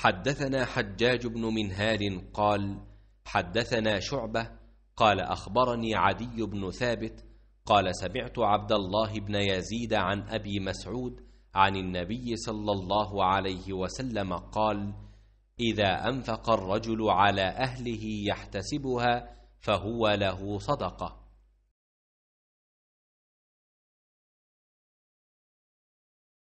حدثنا حجاج بن منهال قال حدثنا شعبة قال أخبرني عدي بن ثابت قال سمعت عبد الله بن يزيد عن أبي مسعود عن النبي صلى الله عليه وسلم قال إذا أنفق الرجل على أهله يحتسبها فهو له صدقه